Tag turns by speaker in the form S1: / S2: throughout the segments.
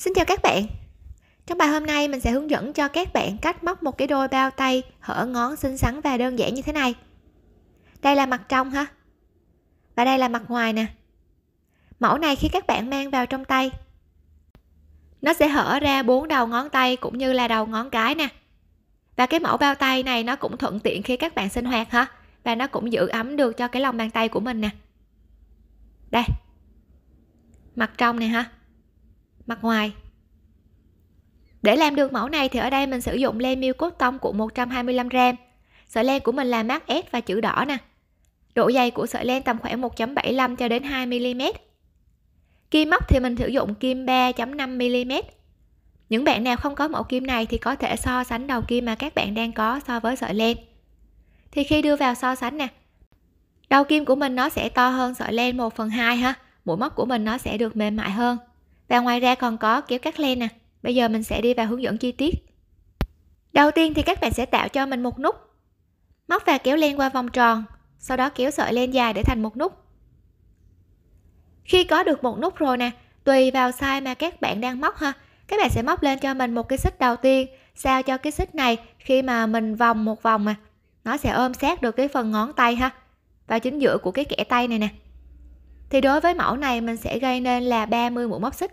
S1: Xin chào các bạn Trong bài hôm nay mình sẽ hướng dẫn cho các bạn cách móc một cái đôi bao tay hở ngón xinh xắn và đơn giản như thế này Đây là mặt trong ha Và đây là mặt ngoài nè Mẫu này khi các bạn mang vào trong tay Nó sẽ hở ra bốn đầu ngón tay cũng như là đầu ngón cái nè Và cái mẫu bao tay này nó cũng thuận tiện khi các bạn sinh hoạt ha Và nó cũng giữ ấm được cho cái lòng bàn tay của mình nè Đây Mặt trong này ha mặt ngoài để làm được mẫu này thì ở đây mình sử dụng len miêu cốt tông của 125g sợi len của mình là mát S và chữ đỏ nè độ dày của sợi len tầm khoảng 1.75 cho đến 2mm kim móc thì mình sử dụng kim 3.5mm những bạn nào không có mẫu kim này thì có thể so sánh đầu kim mà các bạn đang có so với sợi len thì khi đưa vào so sánh nè đầu kim của mình nó sẽ to hơn sợi len 1 phần 2 ha mũi móc của mình nó sẽ được mềm mại hơn và ngoài ra còn có kiểu cắt len nè bây giờ mình sẽ đi vào hướng dẫn chi tiết đầu tiên thì các bạn sẽ tạo cho mình một nút móc và kéo len qua vòng tròn sau đó kéo sợi len dài để thành một nút khi có được một nút rồi nè tùy vào size mà các bạn đang móc ha các bạn sẽ móc lên cho mình một cái xích đầu tiên sao cho cái xích này khi mà mình vòng một vòng mà nó sẽ ôm sát được cái phần ngón tay ha và chính giữa của cái kẽ tay này nè thì đối với mẫu này mình sẽ gây nên là 30 mũi móc xích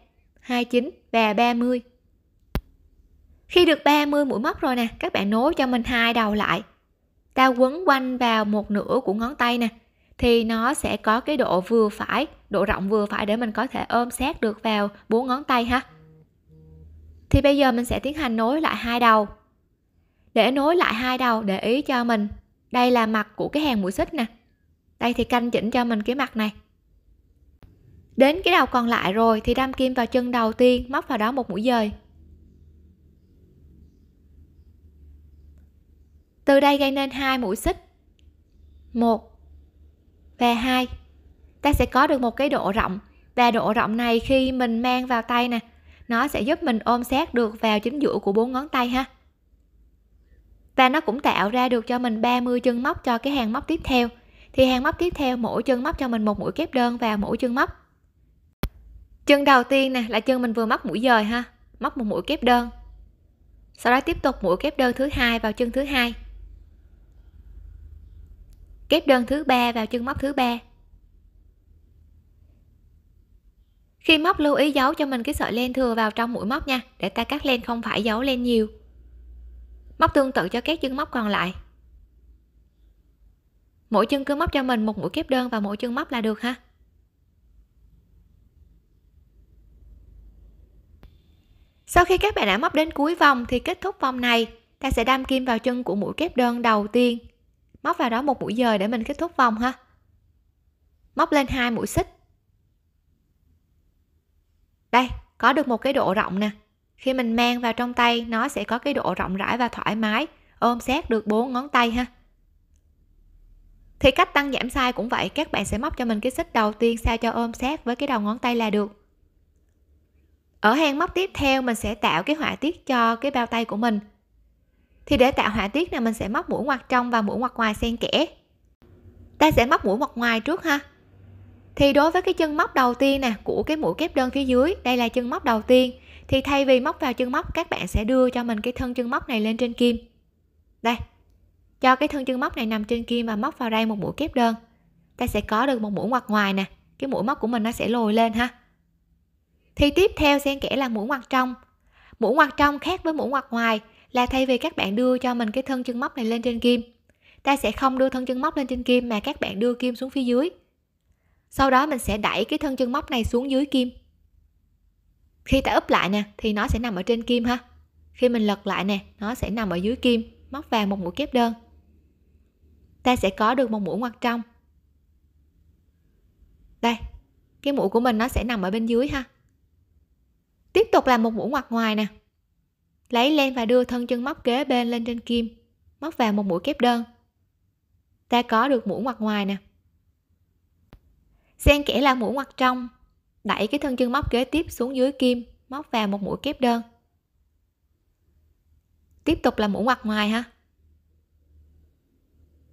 S1: 29 và 30 khi được 30 mũi móc rồi nè các bạn nối cho mình hai đầu lại ta quấn quanh vào một nửa của ngón tay nè thì nó sẽ có cái độ vừa phải độ rộng vừa phải để mình có thể ôm sát được vào bốn ngón tay ha thì bây giờ mình sẽ tiến hành nối lại hai đầu để nối lại hai đầu để ý cho mình đây là mặt của cái hàng mũi xích nè đây thì canh chỉnh cho mình cái mặt này đến cái đầu còn lại rồi thì đâm kim vào chân đầu tiên móc vào đó một mũi dời từ đây gây nên hai mũi xích một và hai ta sẽ có được một cái độ rộng và độ rộng này khi mình mang vào tay nè nó sẽ giúp mình ôm sát được vào chính giữa của bốn ngón tay ha và nó cũng tạo ra được cho mình 30 chân móc cho cái hàng móc tiếp theo thì hàng móc tiếp theo mỗi chân móc cho mình một mũi kép đơn vào mỗi chân móc chân đầu tiên nè là chân mình vừa móc mũi dời ha móc một mũi kép đơn sau đó tiếp tục mũi kép đơn thứ hai vào chân thứ hai kép đơn thứ ba vào chân móc thứ ba khi móc lưu ý giấu cho mình cái sợi len thừa vào trong mũi móc nha để ta cắt len không phải giấu len nhiều móc tương tự cho các chân móc còn lại mỗi chân cứ móc cho mình một mũi kép đơn vào mỗi chân móc là được ha Sau khi các bạn đã móc đến cuối vòng thì kết thúc vòng này, ta sẽ đâm kim vào chân của mũi kép đơn đầu tiên. Móc vào đó một mũi dời để mình kết thúc vòng ha. Móc lên hai mũi xích. Đây, có được một cái độ rộng nè. Khi mình mang vào trong tay nó sẽ có cái độ rộng rãi và thoải mái, ôm sát được bốn ngón tay ha. Thì cách tăng giảm size cũng vậy, các bạn sẽ móc cho mình cái xích đầu tiên sao cho ôm sát với cái đầu ngón tay là được ở hàng móc tiếp theo mình sẽ tạo cái họa tiết cho cái bao tay của mình thì để tạo họa tiết này mình sẽ móc mũi ngoặt trong và mũi ngoặt ngoài xen kẽ ta sẽ móc mũi ngoặt ngoài trước ha thì đối với cái chân móc đầu tiên nè của cái mũi kép đơn phía dưới đây là chân móc đầu tiên thì thay vì móc vào chân móc các bạn sẽ đưa cho mình cái thân chân móc này lên trên kim đây cho cái thân chân móc này nằm trên kim và móc vào đây một mũi kép đơn ta sẽ có được một mũi ngoặt ngoài nè cái mũi móc của mình nó sẽ lồi lên ha thì tiếp theo xen kẽ là mũi ngoặt trong mũi ngoặt trong khác với mũi ngoặt ngoài là thay vì các bạn đưa cho mình cái thân chân móc này lên trên kim ta sẽ không đưa thân chân móc lên trên kim mà các bạn đưa kim xuống phía dưới sau đó mình sẽ đẩy cái thân chân móc này xuống dưới kim khi ta úp lại nè thì nó sẽ nằm ở trên kim ha khi mình lật lại nè nó sẽ nằm ở dưới kim móc vào một mũi kép đơn ta sẽ có được một mũi ngoặt trong đây cái mũi của mình nó sẽ nằm ở bên dưới ha tiếp tục làm một mũi ngoặt ngoài nè lấy len và đưa thân chân móc kế bên lên trên kim móc vào một mũi kép đơn ta có được mũi ngoặt ngoài nè xen kẽ là mũi ngoặt trong đẩy cái thân chân móc kế tiếp xuống dưới kim móc vào một mũi kép đơn tiếp tục là mũi ngoặt ngoài ha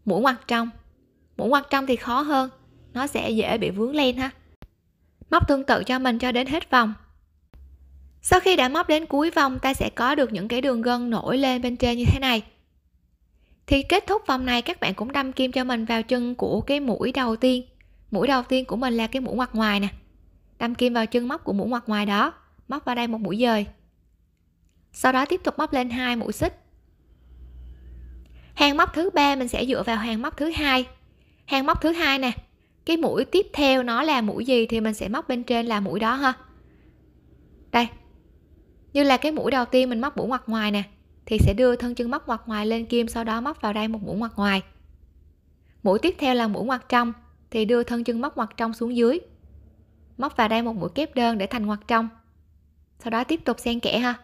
S1: mũi ngoặt trong mũi ngoặt trong thì khó hơn nó sẽ dễ bị vướng len ha móc tương tự cho mình cho đến hết vòng sau khi đã móc đến cuối vòng ta sẽ có được những cái đường gân nổi lên bên trên như thế này. Thì kết thúc vòng này các bạn cũng đâm kim cho mình vào chân của cái mũi đầu tiên. Mũi đầu tiên của mình là cái mũi ngoặt ngoài nè. Đâm kim vào chân móc của mũi ngoặt ngoài đó, móc vào đây một mũi dời. Sau đó tiếp tục móc lên hai mũi xích. Hàng móc thứ ba mình sẽ dựa vào hàng móc thứ hai. Hàng móc thứ hai nè, cái mũi tiếp theo nó là mũi gì thì mình sẽ móc bên trên là mũi đó ha. Đây, như là cái mũi đầu tiên mình móc mũi ngoặt ngoài nè thì sẽ đưa thân chân móc ngoặt ngoài lên kim sau đó móc vào đây một mũi ngoặt ngoài mũi tiếp theo là mũi ngoặt trong thì đưa thân chân móc ngoặt trong xuống dưới móc vào đây một mũi kép đơn để thành ngoặt trong sau đó tiếp tục xen kẽ ha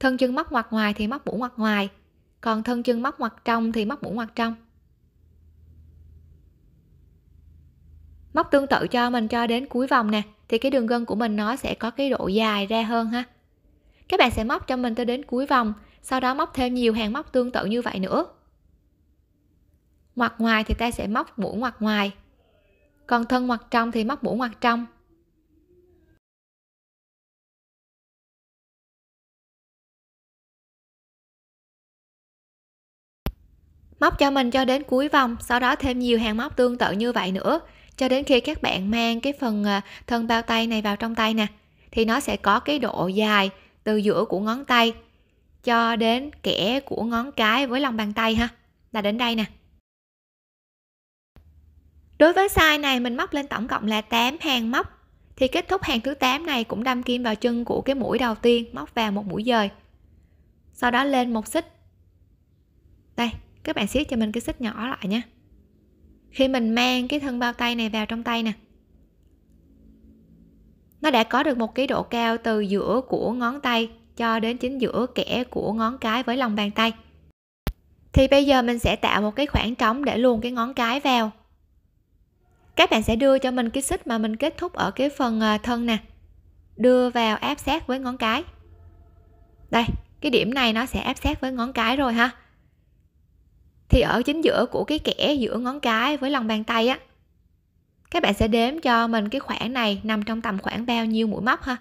S1: thân chân móc ngoặt ngoài thì móc mũi ngoặt ngoài còn thân chân móc ngoặt trong thì móc mũi ngoặt trong móc tương tự cho mình cho đến cuối vòng nè thì cái đường gân của mình nó sẽ có cái độ dài ra hơn ha các bạn sẽ móc cho mình tới đến cuối vòng sau đó móc thêm nhiều hàng móc tương tự như vậy nữa ngoặt ngoài thì ta sẽ móc mũi ngoặt ngoài còn thân ngoặt trong thì móc mũi ngoặt trong móc cho mình cho đến cuối vòng sau đó thêm nhiều hàng móc tương tự như vậy nữa cho đến khi các bạn mang cái phần à, thân bao tay này vào trong tay nè thì nó sẽ có cái độ dài từ giữa của ngón tay cho đến kẽ của ngón cái với lòng bàn tay ha là đến đây nè đối với size này mình móc lên tổng cộng là 8 hàng móc thì kết thúc hàng thứ 8 này cũng đâm kim vào chân của cái mũi đầu tiên móc vào một mũi dời sau đó lên một xích đây các bạn siết cho mình cái xích nhỏ lại nhé khi mình mang cái thân bao tay này vào trong tay nè nó đã có được một cái độ cao từ giữa của ngón tay cho đến chính giữa kẽ của ngón cái với lòng bàn tay thì bây giờ mình sẽ tạo một cái khoảng trống để luồn cái ngón cái vào các bạn sẽ đưa cho mình cái xích mà mình kết thúc ở cái phần à, thân nè đưa vào áp sát với ngón cái đây cái điểm này nó sẽ áp sát với ngón cái rồi ha thì ở chính giữa của cái kẽ giữa ngón cái với lòng bàn tay á các bạn sẽ đếm cho mình cái khoảng này nằm trong tầm khoảng bao nhiêu mũi móc ha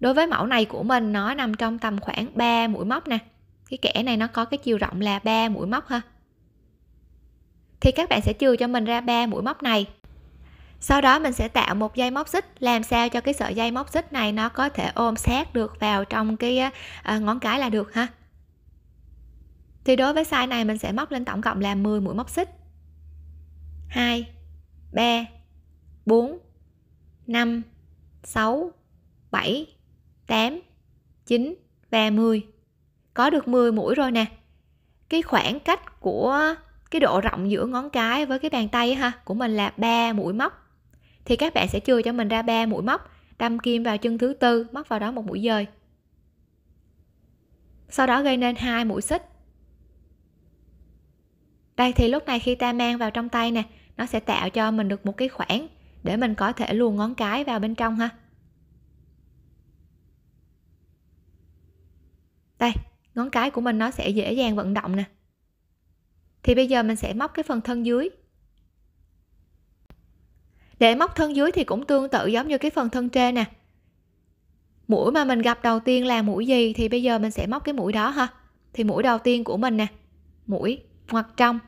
S1: đối với mẫu này của mình nó nằm trong tầm khoảng 3 mũi móc nè cái kẽ này nó có cái chiều rộng là 3 mũi móc ha thì các bạn sẽ chừa cho mình ra 3 mũi móc này sau đó mình sẽ tạo một dây móc xích làm sao cho cái sợi dây móc xích này nó có thể ôm sát được vào trong cái ờ, ngón cái là được ha thì đối với size này mình sẽ móc lên tổng cộng là 10 mũi móc xích 2 3 4 5 6 7 8 9 và 10 có được 10 mũi rồi nè cái khoảng cách của cái độ rộng giữa ngón cái với cái bàn tay ha của mình là 3 mũi móc thì các bạn sẽ chừa cho mình ra 3 mũi móc đâm kim vào chân thứ tư móc vào đó một mũi dời sau đó gây nên hai mũi xích đây thì lúc này khi ta mang vào trong tay nè nó sẽ tạo cho mình được một cái khoảng để mình có thể luồn ngón cái vào bên trong ha đây ngón cái của mình nó sẽ dễ dàng vận động nè thì bây giờ mình sẽ móc cái phần thân dưới để móc thân dưới thì cũng tương tự giống như cái phần thân trên nè mũi mà mình gặp đầu tiên là mũi gì thì bây giờ mình sẽ móc cái mũi đó ha thì mũi đầu tiên của mình nè mũi ngoặt trong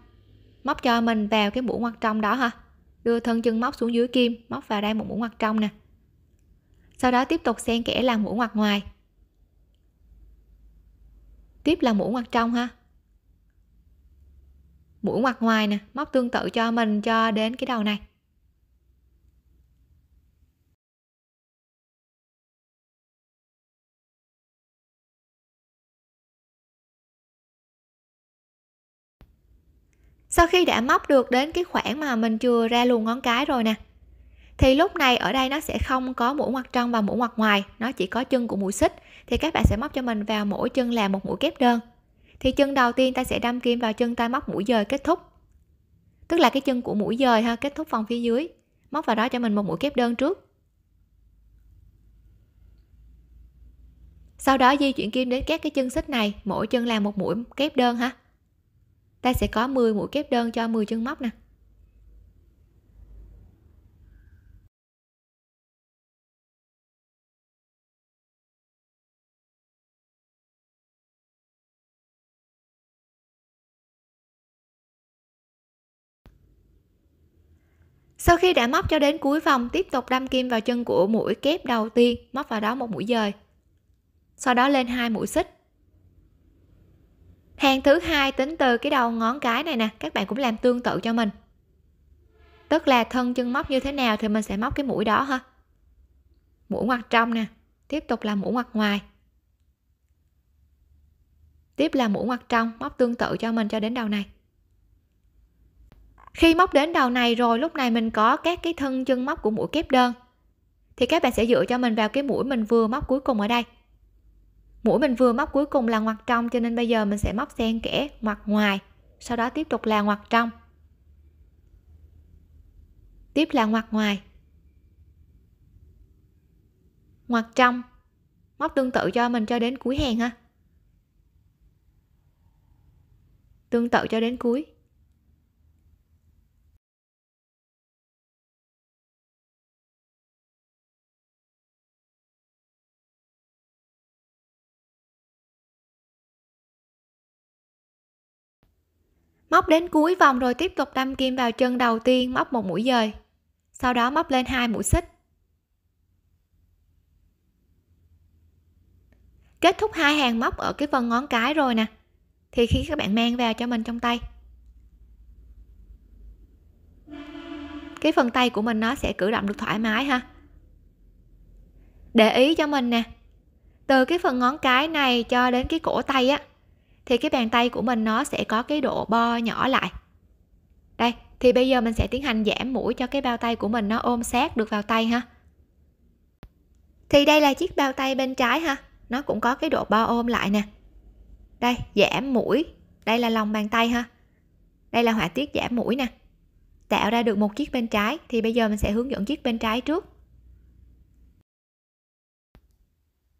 S1: móc cho mình vào cái mũi ngoặt trong đó ha đưa thân chân móc xuống dưới kim móc vào đây một mũi ngoặt trong nè sau đó tiếp tục xen kẽ làm mũi ngoặt ngoài tiếp là mũi ngoặt trong ha mũi ngoặt ngoài nè móc tương tự cho mình cho đến cái đầu này sau khi đã móc được đến cái khoảng mà mình chừa ra luồn ngón cái rồi nè thì lúc này ở đây nó sẽ không có mũi ngoặt trong và mũi ngoặt ngoài nó chỉ có chân của mũi xích thì các bạn sẽ móc cho mình vào mỗi chân là một mũi kép đơn thì chân đầu tiên ta sẽ đâm kim vào chân ta móc mũi dời kết thúc tức là cái chân của mũi dời ha kết thúc vòng phía dưới móc vào đó cho mình một mũi kép đơn trước sau đó di chuyển kim đến các cái chân xích này mỗi chân là một mũi kép đơn ha ta sẽ có 10 mũi kép đơn cho 10 chân móc nè Sau khi đã móc cho đến cuối vòng, tiếp tục đâm kim vào chân của mũi kép đầu tiên, móc vào đó một mũi dời. Sau đó lên hai mũi xích hàng thứ hai tính từ cái đầu ngón cái này nè các bạn cũng làm tương tự cho mình tức là thân chân móc như thế nào thì mình sẽ móc cái mũi đó ha mũi ngoặt trong nè tiếp tục là mũi ngoặt ngoài tiếp là mũi ngoặt trong móc tương tự cho mình cho đến đầu này khi móc đến đầu này rồi lúc này mình có các cái thân chân móc của mũi kép đơn thì các bạn sẽ dựa cho mình vào cái mũi mình vừa móc cuối cùng ở đây mũi mình vừa móc cuối cùng là ngoặt trong cho nên bây giờ mình sẽ móc xen kẽ ngoặt ngoài sau đó tiếp tục là ngoặt trong tiếp là ngoặt ngoài ngoặt trong móc tương tự cho mình cho đến cuối hàng ha tương tự cho đến cuối móc đến cuối vòng rồi tiếp tục đâm kim vào chân đầu tiên móc một mũi dời sau đó móc lên hai mũi xích kết thúc hai hàng móc ở cái phần ngón cái rồi nè thì khi các bạn mang vào cho mình trong tay cái phần tay của mình nó sẽ cử động được thoải mái ha để ý cho mình nè từ cái phần ngón cái này cho đến cái cổ tay á thì cái bàn tay của mình nó sẽ có cái độ bo nhỏ lại đây thì bây giờ mình sẽ tiến hành giảm mũi cho cái bao tay của mình nó ôm sát được vào tay ha thì đây là chiếc bao tay bên trái ha nó cũng có cái độ bo ôm lại nè đây giảm mũi đây là lòng bàn tay ha đây là họa tiết giảm mũi nè tạo ra được một chiếc bên trái thì bây giờ mình sẽ hướng dẫn chiếc bên trái trước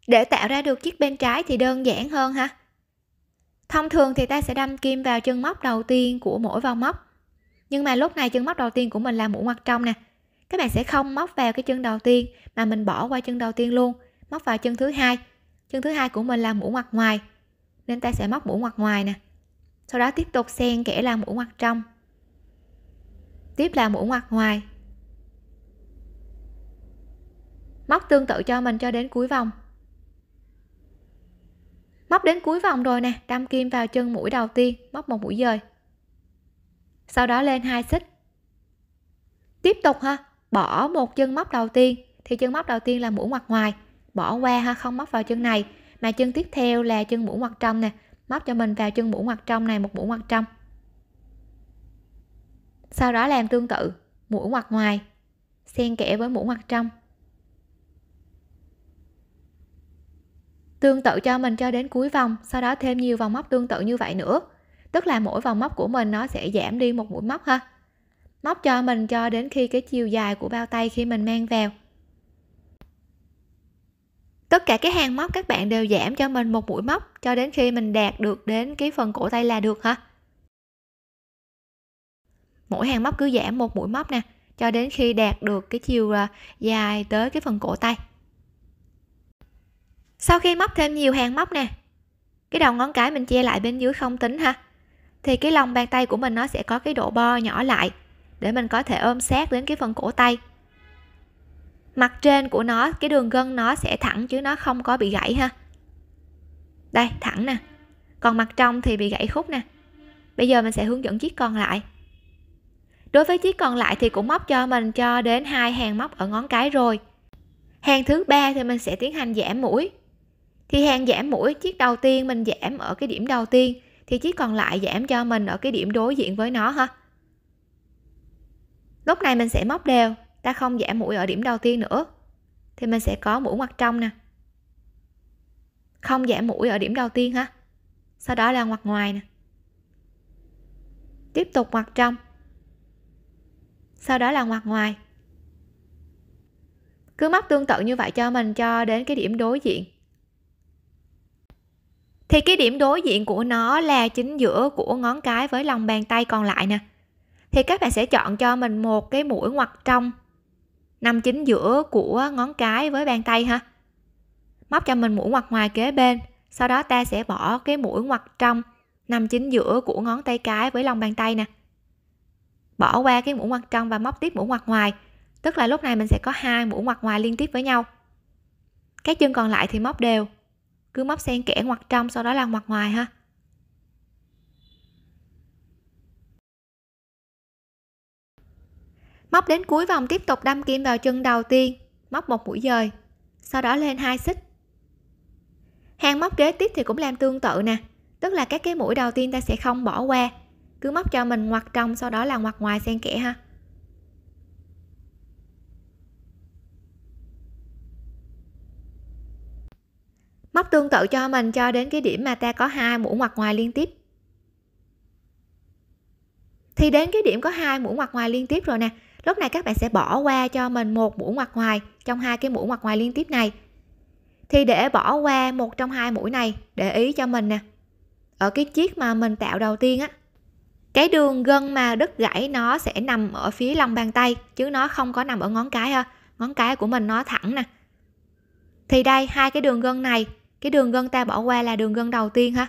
S1: để tạo ra được chiếc bên trái thì đơn giản hơn ha thông thường thì ta sẽ đâm kim vào chân móc đầu tiên của mỗi vòng móc nhưng mà lúc này chân móc đầu tiên của mình là mũ ngoặt trong nè các bạn sẽ không móc vào cái chân đầu tiên mà mình bỏ qua chân đầu tiên luôn móc vào chân thứ hai chân thứ hai của mình là mũ ngoặt ngoài nên ta sẽ móc mũ ngoặt ngoài nè sau đó tiếp tục xen kẽ là mũ ngoặt trong tiếp là mũ ngoặt ngoài móc tương tự cho mình cho đến cuối vòng móc đến cuối vòng rồi nè đâm kim vào chân mũi đầu tiên móc một mũi dời sau đó lên hai xích tiếp tục ha bỏ một chân móc đầu tiên thì chân móc đầu tiên là mũi ngoặt ngoài bỏ qua ha không móc vào chân này mà chân tiếp theo là chân mũi ngoặt trong nè móc cho mình vào chân mũi ngoặt trong này một mũi ngoặt trong sau đó làm tương tự mũi ngoặt ngoài xen kẽ với mũi ngoặt trong tương tự cho mình cho đến cuối vòng sau đó thêm nhiều vòng móc tương tự như vậy nữa tức là mỗi vòng móc của mình nó sẽ giảm đi một mũi móc ha móc cho mình cho đến khi cái chiều dài của bao tay khi mình mang vào tất cả cái hàng móc các bạn đều giảm cho mình một mũi móc cho đến khi mình đạt được đến cái phần cổ tay là được ha mỗi hàng móc cứ giảm một mũi móc nè cho đến khi đạt được cái chiều à, dài tới cái phần cổ tay sau khi móc thêm nhiều hàng móc nè cái đầu ngón cái mình che lại bên dưới không tính ha thì cái lòng bàn tay của mình nó sẽ có cái độ bo nhỏ lại để mình có thể ôm sát đến cái phần cổ tay mặt trên của nó cái đường gân nó sẽ thẳng chứ nó không có bị gãy ha đây thẳng nè còn mặt trong thì bị gãy khúc nè bây giờ mình sẽ hướng dẫn chiếc còn lại đối với chiếc còn lại thì cũng móc cho mình cho đến hai hàng móc ở ngón cái rồi hàng thứ ba thì mình sẽ tiến hành giảm mũi thì hàng giảm mũi chiếc đầu tiên mình giảm ở cái điểm đầu tiên thì chiếc còn lại giảm cho mình ở cái điểm đối diện với nó ha lúc này mình sẽ móc đều ta không giảm mũi ở điểm đầu tiên nữa thì mình sẽ có mũi mặt trong nè không giảm mũi ở điểm đầu tiên ha sau đó là mặt ngoài nè tiếp tục mặt trong sau đó là mặt ngoài cứ móc tương tự như vậy cho mình cho đến cái điểm đối diện thì cái điểm đối diện của nó là chính giữa của ngón cái với lòng bàn tay còn lại nè thì các bạn sẽ chọn cho mình một cái mũi ngoặt trong nằm chính giữa của ngón cái với bàn tay ha móc cho mình mũi ngoặt ngoài kế bên sau đó ta sẽ bỏ cái mũi ngoặt trong nằm chính giữa của ngón tay cái với lòng bàn tay nè bỏ qua cái mũi ngoặt trong và móc tiếp mũi ngoặt ngoài tức là lúc này mình sẽ có hai mũi ngoặt ngoài liên tiếp với nhau các chân còn lại thì móc đều cứ móc xen kẽ ngoặt trong sau đó là ngoặt ngoài ha móc đến cuối vòng tiếp tục đâm kim vào chân đầu tiên móc một mũi dời sau đó lên hai xích hàng móc kế tiếp thì cũng làm tương tự nè tức là các cái mũi đầu tiên ta sẽ không bỏ qua cứ móc cho mình ngoặt trong sau đó là ngoặt ngoài xen kẽ ha móc tương tự cho mình cho đến cái điểm mà ta có hai mũi ngoặt ngoài liên tiếp thì đến cái điểm có hai mũi ngoặt ngoài liên tiếp rồi nè lúc này các bạn sẽ bỏ qua cho mình một mũi ngoặt ngoài trong hai cái mũi ngoặt ngoài liên tiếp này thì để bỏ qua một trong hai mũi này để ý cho mình nè ở cái chiếc mà mình tạo đầu tiên á cái đường gân mà đứt gãy nó sẽ nằm ở phía lòng bàn tay chứ nó không có nằm ở ngón cái ha ngón cái của mình nó thẳng nè thì đây hai cái đường gân này cái đường gân ta bỏ qua là đường gân đầu tiên ha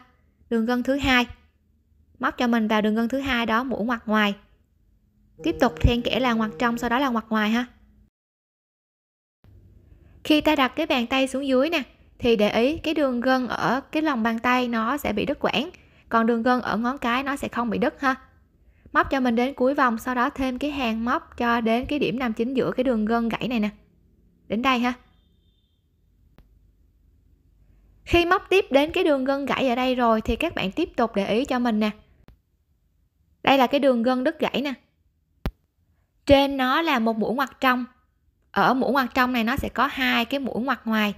S1: đường gân thứ hai móc cho mình vào đường gân thứ hai đó mũi ngoặt ngoài tiếp tục then kẽ là ngoặt trong sau đó là ngoặt ngoài ha khi ta đặt cái bàn tay xuống dưới nè thì để ý cái đường gân ở cái lòng bàn tay nó sẽ bị đứt quãng còn đường gân ở ngón cái nó sẽ không bị đứt ha móc cho mình đến cuối vòng sau đó thêm cái hàng móc cho đến cái điểm nằm chính giữa cái đường gân gãy này nè đến đây ha khi móc tiếp đến cái đường gân gãy ở đây rồi thì các bạn tiếp tục để ý cho mình nè đây là cái đường gân đứt gãy nè trên nó là một mũi ngoặt trong ở mũi ngoặt trong này nó sẽ có hai cái mũi ngoặt ngoài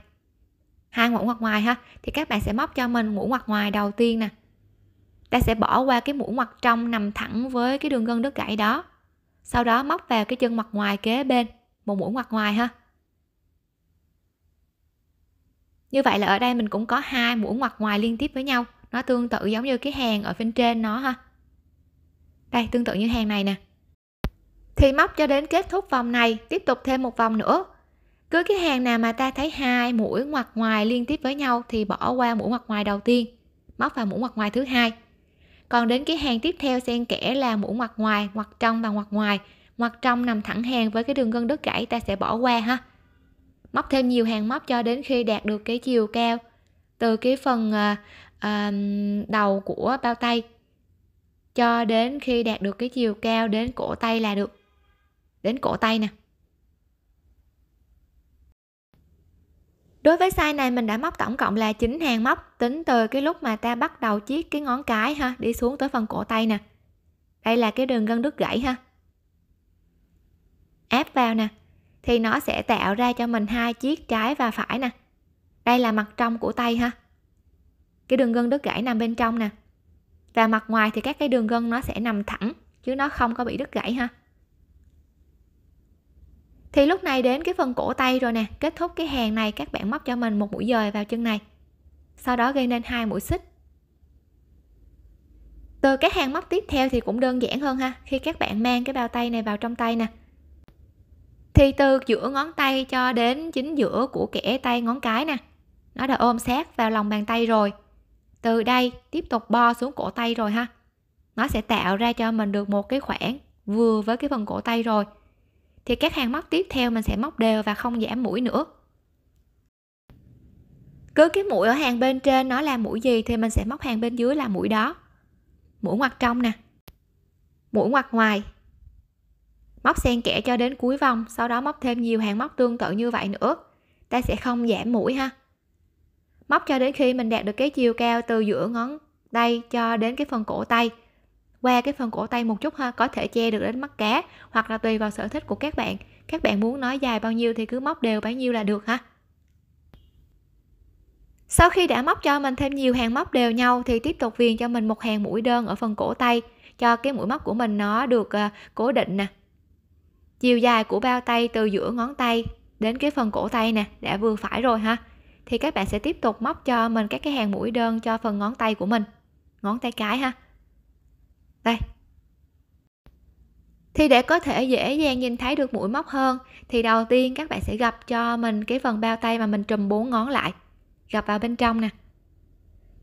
S1: hai mũi ngoặt ngoài ha thì các bạn sẽ móc cho mình mũi ngoặt ngoài đầu tiên nè ta sẽ bỏ qua cái mũi ngoặt trong nằm thẳng với cái đường gân đứt gãy đó sau đó móc vào cái chân mặt ngoài kế bên một mũi ngoặt ngoài ha như vậy là ở đây mình cũng có hai mũi ngoặt ngoài liên tiếp với nhau nó tương tự giống như cái hàng ở bên trên nó ha đây tương tự như hàng này nè thì móc cho đến kết thúc vòng này tiếp tục thêm một vòng nữa cứ cái hàng nào mà ta thấy hai mũi ngoặt ngoài liên tiếp với nhau thì bỏ qua mũi ngoặt ngoài đầu tiên móc vào mũi ngoặt ngoài thứ hai còn đến cái hàng tiếp theo xen kẽ là mũi ngoặt ngoài ngoặt trong và ngoặt ngoài ngoặt trong nằm thẳng hàng với cái đường gân đứt gãy ta sẽ bỏ qua ha móc thêm nhiều hàng móc cho đến khi đạt được cái chiều cao từ cái phần à, à, đầu của bao tay cho đến khi đạt được cái chiều cao đến cổ tay là được đến cổ tay nè Đối với size này mình đã móc tổng cộng là 9 hàng móc tính từ cái lúc mà ta bắt đầu chiếc cái ngón cái ha đi xuống tới phần cổ tay nè. Đây là cái đường gân đứt gãy ha. Áp vào nè thì nó sẽ tạo ra cho mình hai chiếc trái và phải nè đây là mặt trong của tay ha cái đường gân đứt gãy nằm bên trong nè và mặt ngoài thì các cái đường gân nó sẽ nằm thẳng chứ nó không có bị đứt gãy ha thì lúc này đến cái phần cổ tay rồi nè kết thúc cái hàng này các bạn móc cho mình một mũi dời vào chân này sau đó gây nên hai mũi xích từ cái hàng móc tiếp theo thì cũng đơn giản hơn ha khi các bạn mang cái bao tay này vào trong tay nè thì từ giữa ngón tay cho đến chính giữa của kẽ tay ngón cái nè nó đã ôm sát vào lòng bàn tay rồi từ đây tiếp tục bo xuống cổ tay rồi ha nó sẽ tạo ra cho mình được một cái khoảng vừa với cái phần cổ tay rồi thì các hàng móc tiếp theo mình sẽ móc đều và không giảm mũi nữa cứ cái mũi ở hàng bên trên nó là mũi gì thì mình sẽ móc hàng bên dưới là mũi đó mũi ngoặt trong nè mũi ngoặt ngoài móc xen kẽ cho đến cuối vòng sau đó móc thêm nhiều hàng móc tương tự như vậy nữa ta sẽ không giảm mũi ha móc cho đến khi mình đạt được cái chiều cao từ giữa ngón tay cho đến cái phần cổ tay qua cái phần cổ tay một chút ha có thể che được đến mắt cá hoặc là tùy vào sở thích của các bạn các bạn muốn nói dài bao nhiêu thì cứ móc đều bấy nhiêu là được ha sau khi đã móc cho mình thêm nhiều hàng móc đều nhau thì tiếp tục viền cho mình một hàng mũi đơn ở phần cổ tay cho cái mũi móc của mình nó được à, cố định nè chiều dài của bao tay từ giữa ngón tay đến cái phần cổ tay nè đã vừa phải rồi ha thì các bạn sẽ tiếp tục móc cho mình các cái hàng mũi đơn cho phần ngón tay của mình ngón tay cái ha đây thì để có thể dễ dàng nhìn thấy được mũi móc hơn thì đầu tiên các bạn sẽ gặp cho mình cái phần bao tay mà mình trùm bốn ngón lại gặp vào bên trong nè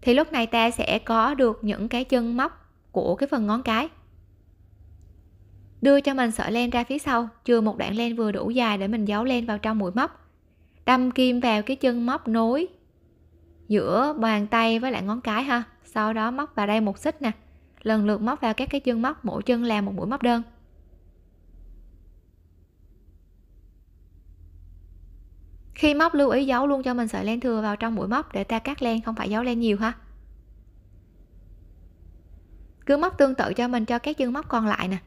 S1: thì lúc này ta sẽ có được những cái chân móc của cái phần ngón cái đưa cho mình sợi len ra phía sau chừa một đoạn len vừa đủ dài để mình giấu len vào trong mũi móc đâm kim vào cái chân móc nối giữa bàn tay với lại ngón cái ha sau đó móc vào đây một xích nè lần lượt móc vào các cái chân móc mỗi chân làm một mũi móc đơn khi móc lưu ý giấu luôn cho mình sợi len thừa vào trong mũi móc để ta cắt len không phải giấu len nhiều ha cứ móc tương tự cho mình cho các chân móc còn lại nè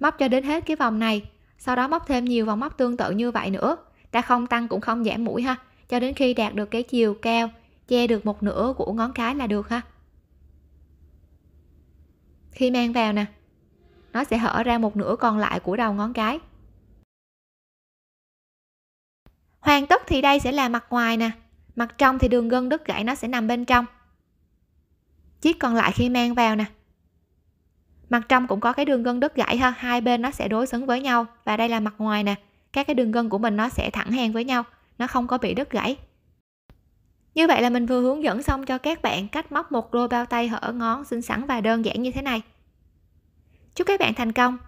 S1: móc cho đến hết cái vòng này sau đó móc thêm nhiều vòng móc tương tự như vậy nữa ta không tăng cũng không giảm mũi ha cho đến khi đạt được cái chiều cao che được một nửa của ngón cái là được ha khi mang vào nè nó sẽ hở ra một nửa còn lại của đầu ngón cái hoàn tất thì đây sẽ là mặt ngoài nè mặt trong thì đường gân đứt gãy nó sẽ nằm bên trong chiếc còn lại khi mang vào nè mặt trong cũng có cái đường gân đứt gãy ha hai bên nó sẽ đối xứng với nhau và đây là mặt ngoài nè các cái đường gân của mình nó sẽ thẳng hàng với nhau nó không có bị đứt gãy như vậy là mình vừa hướng dẫn xong cho các bạn cách móc một đôi bao tay hở ngón xinh xắn và đơn giản như thế này chúc các bạn thành công